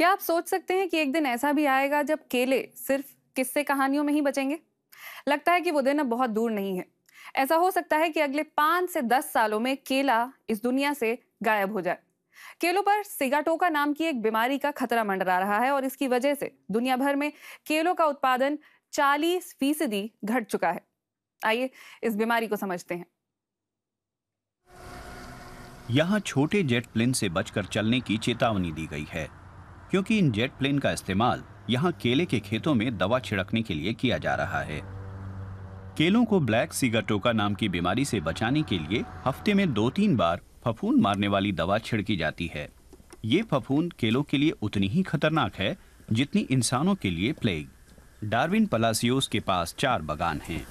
क्या आप सोच सकते हैं कि एक दिन ऐसा भी आएगा जब केले सिर्फ किस्से कहानियों में ही बचेंगे लगता है कि वो दिन अब बहुत दूर नहीं है ऐसा हो सकता है कि अगले पांच से दस सालों में केला इस दुनिया से गायब हो जाए केलों पर सिगाटोका नाम की एक बीमारी का खतरा मंडरा रहा है और इसकी वजह से दुनिया भर में केलों का उत्पादन 40 फीसदी घट चुका है आइए इस बीमारी को समझते हैं यहाँ छोटे जेट प्लेन से बचकर चलने की चेतावनी दी गई है क्योंकि इन जेट प्लेन का इस्तेमाल यहाँ केले के खेतों में दवा छिड़कने के लिए किया जा रहा है केलों को ब्लैक सीगाटोका नाम की बीमारी से बचाने के लिए हफ्ते में दो तीन बार फफून मारने वाली दवा छिड़की जाती है ये फफून केलों के लिए उतनी ही खतरनाक है जितनी इंसानों के लिए प्लेग डार्विन पलासियोस के पास चार बगान हैं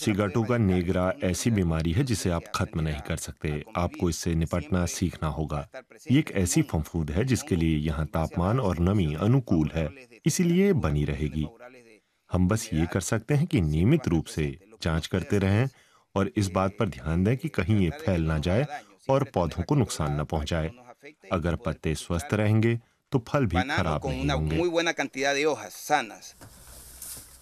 सिगाटोका नेगरा ऐसी बीमारी है जिसे आप खत्म नहीं कर सकते आपको इससे निपटना सीखना होगा ये एक ऐसी फंफूद है जिसके लिए यहाँ तापमान और नमी अनुकूल है इसीलिए बनी रहेगी हम बस ये कर सकते हैं कि नियमित रूप से जांच करते रहें और इस बात पर ध्यान दें कि कहीं ये फैल ना जाए और पौधों को नुकसान न पहुंचाए अगर पत्ते स्वस्थ रहेंगे तो फल भी खराब नहीं होंगे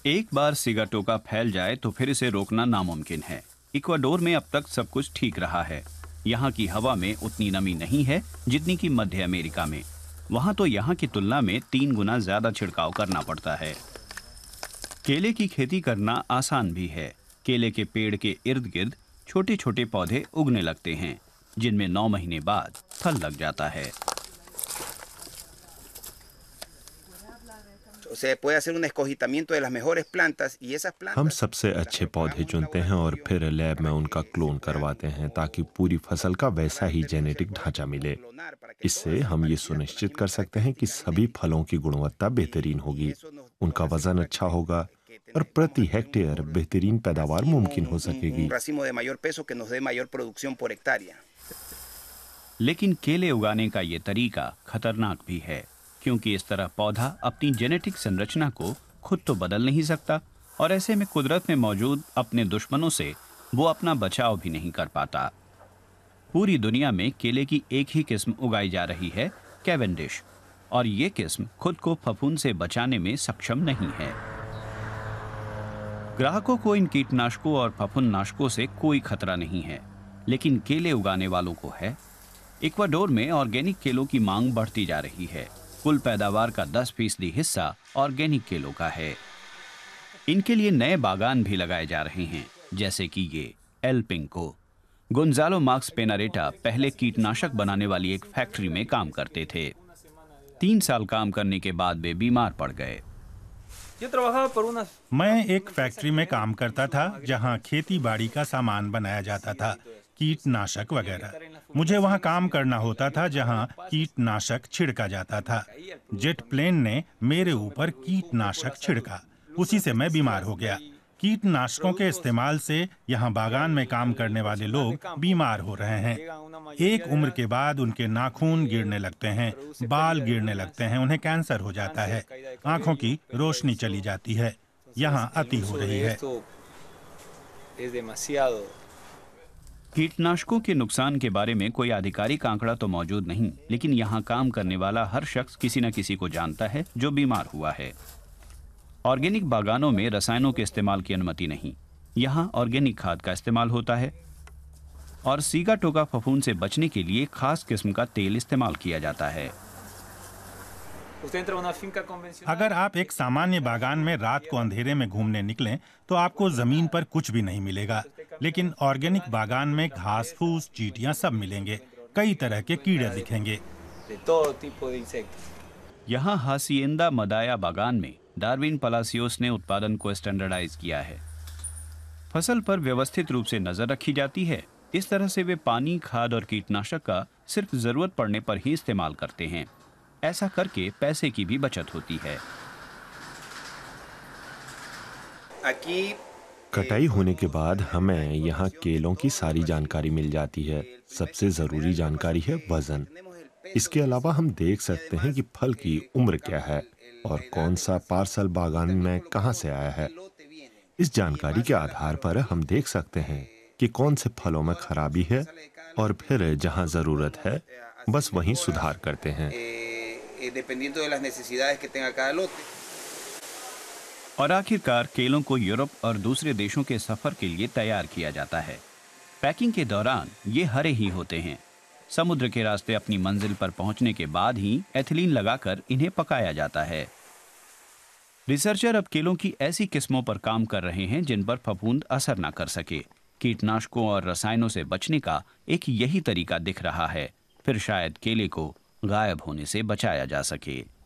एक बार टोका फैल जाए तो फिर इसे रोकना नामुमकिन है इक्वाडोर में अब तक सब कुछ ठीक रहा है यहाँ की हवा में उतनी नमी नहीं है जितनी की मध्य अमेरिका में वहाँ तो यहाँ की तुलना में तीन गुना ज्यादा छिड़काव करना पड़ता है केले की खेती करना आसान भी है केले के पेड़ के इर्द गिर्द छोटे छोटे पौधे उगने लगते हैं जिनमें नौ महीने बाद फल लग जाता है puede hacer un escogitamiento de las mejores plantas y esas plantas हम सबसे अच्छे पौधे चुनते हैं और फिर लैब में उनका क्लोन करवाते हैं ताकि पूरी फसल का वैसा ही जेनेटिक ढांचा मिले इससे हम ये सुनिश्चित कर सकते हैं कि सभी फलों की गुणवत्ता बेहतरीन होगी उनका वजन अच्छा होगा और प्रति हेक्टेयर बेहतरीन पैदावार मुमकिन हो सकेगी लेकिन केले उगाने का ये तरीका खतरनाक भी है क्योंकि इस तरह पौधा अपनी जेनेटिक संरचना को खुद तो बदल नहीं सकता और ऐसे में कुदरत में मौजूद अपने दुश्मनों से वो अपना बचाव भी नहीं कर पाता पूरी दुनिया में केले की एक ही किस्म उगाई जा रही है कैवेंडिश और ये किस्म खुद को फफूंद से बचाने में सक्षम नहीं है ग्राहकों को इन कीटनाशकों और नाशकों से कोई खतरा नहीं है लेकिन केले उगाने वालों को है इक्वाडोर में ऑर्गेनिक केलों की मांग बढ़ती जा रही है कुल पैदावार का 10 फीसदी हिस्सा ऑर्गेनिक केलों का है इनके लिए नए बागान भी लगाए जा रहे हैं जैसे कि ये एल पिंको गुंजालो मार्क्स पेनारेटा पहले कीटनाशक बनाने वाली एक फैक्ट्री में काम करते थे तीन साल काम करने के बाद वे बीमार पड़ गए मैं एक फैक्ट्री में काम करता था जहां खेती बाड़ी का सामान बनाया जाता था कीटनाशक वगैरह मुझे वहाँ काम करना होता था जहाँ कीटनाशक छिड़का जाता था जेट प्लेन ने मेरे ऊपर कीटनाशक छिड़का उसी से मैं बीमार हो गया कीटनाशकों के इस्तेमाल से यहाँ बागान में काम करने वाले लोग बीमार हो रहे हैं एक उम्र के बाद उनके नाखून गिरने लगते हैं बाल गिरने लगते हैं उन्हें कैंसर हो जाता है आंखों की रोशनी चली जाती है यहाँ अति हो रही है कीटनाशकों के नुकसान के बारे में कोई आधिकारिक आंकड़ा तो मौजूद नहीं लेकिन यहाँ काम करने वाला हर शख्स किसी न किसी को जानता है जो बीमार हुआ है ऑर्गेनिक बागानों में रसायनों के इस्तेमाल की अनुमति नहीं यहाँ ऑर्गेनिक खाद का इस्तेमाल होता है और सीगा टोका फफून से बचने के लिए खास किस्म का तेल इस्तेमाल किया जाता है अगर आप एक सामान्य बागान में रात को अंधेरे में घूमने निकलें तो आपको जमीन पर कुछ भी नहीं मिलेगा लेकिन ऑर्गेनिक बागान में घास फूस चीटियाँ सब मिलेंगे कई तरह के कीड़े दिखेंगे यहाँ हासियेंदा मदाया बागान में डार्विन पलासियोस ने उत्पादन को स्टैंडर्डाइज किया है फसल पर व्यवस्थित रूप से नजर रखी जाती है इस तरह से वे पानी खाद और कीटनाशक का सिर्फ जरूरत पड़ने पर ही इस्तेमाल करते हैं ऐसा करके पैसे की भी बचत होती है कटाई होने के बाद हमें यहाँ केलों की सारी जानकारी मिल जाती है सबसे ज़रूरी जानकारी है वज़न इसके अलावा हम देख सकते हैं कि फल की उम्र क्या है और कौन सा पार्सल बागान में कहाँ से आया है इस जानकारी के आधार पर हम देख सकते हैं कि कौन से फलों में खराबी है और फिर जहाँ ज़रूरत है बस वहीं सुधार करते हैं eh, eh, और आखिरकार केलों को यूरोप और दूसरे देशों के सफर के लिए तैयार किया जाता है पैकिंग के दौरान ये हरे ही होते हैं समुद्र के रास्ते अपनी मंजिल पर पहुंचने के बाद ही एथिलीन लगाकर इन्हें पकाया जाता है रिसर्चर अब केलों की ऐसी किस्मों पर काम कर रहे हैं जिन पर फफूंद असर ना कर सके कीटनाशकों और रसायनों से बचने का एक यही तरीका दिख रहा है फिर शायद केले को गायब होने से बचाया जा सके